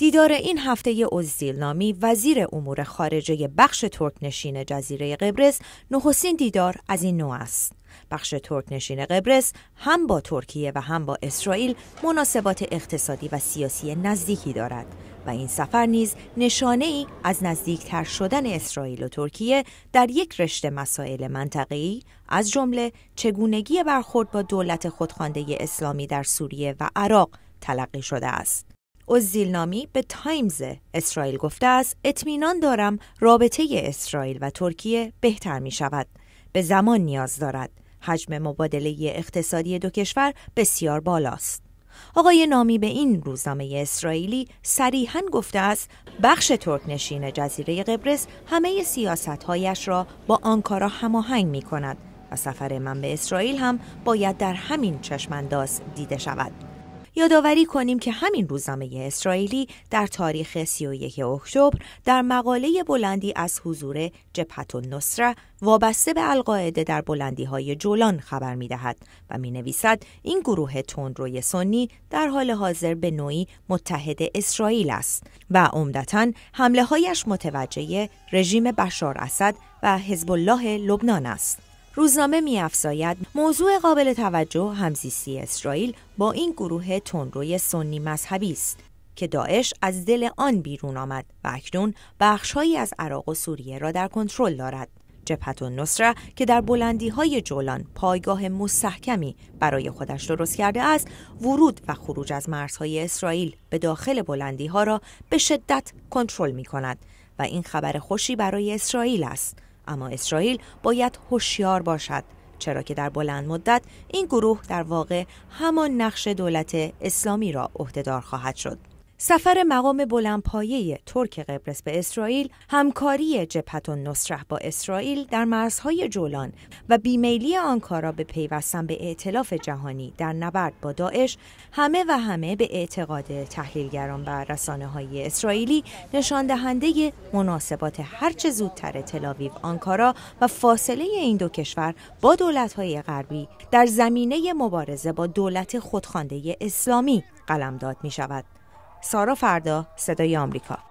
دیدار این هفته نامی وزیر امور خارجه بخش ترکنشین جزیره قبرس نخستین دیدار از این نوع است. بخش ترکنشین قبرس هم با ترکیه و هم با اسرائیل مناسبات اقتصادی و سیاسی نزدیکی دارد و این سفر نیز نشانه ای از نزدیکتر شدن اسرائیل و ترکیه در یک رشته مسائل منطقه‌ای از جمله چگونگی برخورد با دولت خودخوانده اسلامی در سوریه و عراق تلقی شده است. نامی به تایمز اسرائیل گفته است اطمینان دارم رابطه اسرائیل و ترکیه بهتر می شود. به زمان نیاز دارد. حجم مبادله اقتصادی دو کشور بسیار بالاست. آقای نامی به این روزنامه اسرائیلی صریحا گفته است بخش ترک نشین جزیره قبرس همه هایش را با آنکارا هماهنگ می کند و سفر من به اسرائیل هم باید در همین چشمانداز دیده شود. یادآوری کنیم که همین روزنامه اسرائیلی در تاریخ 31 اکتبر در مقاله بلندی از حضور و نصره وابسته به القاعده در بلندی های جولان خبر می دهد و می نویسد این گروه تندروی سنی در حال حاضر به نوعی متحد اسرائیل است و عمدتا حمله هایش متوجه رژیم بشار اسد و حزب الله لبنان است. روزنامه میافزاید موضوع قابل توجه همزیستی اسرائیل با این گروه تندروی سنی مذهبی است که داعش از دل آن بیرون آمد و اکنون بخشهایی از عراق و سوریه را در کنترل دارد جبهت نصره که در بلندی های جولان پایگاه مستحکمی برای خودش درست کرده است ورود و خروج از مرزهای اسرائیل به داخل بلندی ها را به شدت کنترل می کند و این خبر خوشی برای اسرائیل است اما اسرائیل باید هوشیار باشد چرا که در بلند مدت این گروه در واقع همان نقش دولت اسلامی را عهدهدار خواهد شد سفر مقام بلندپایه ترک قبرس به اسرائیل، همکاری جبهت و با اسرائیل در مرزهای جولان و بیمیلی آنکارا به پیوستن به اعتلاف جهانی در نبرد با داعش، همه و همه به اعتقاد تحلیلگران و رسانه های اسرائیلی نشان دهنده مناسبات هرچه زودتر تلاویو آنکارا و فاصله این دو کشور با های غربی در زمینه مبارزه با دولت خودخوانده اسلامی قلمداد می شود. سارا فردا صدای آمریکا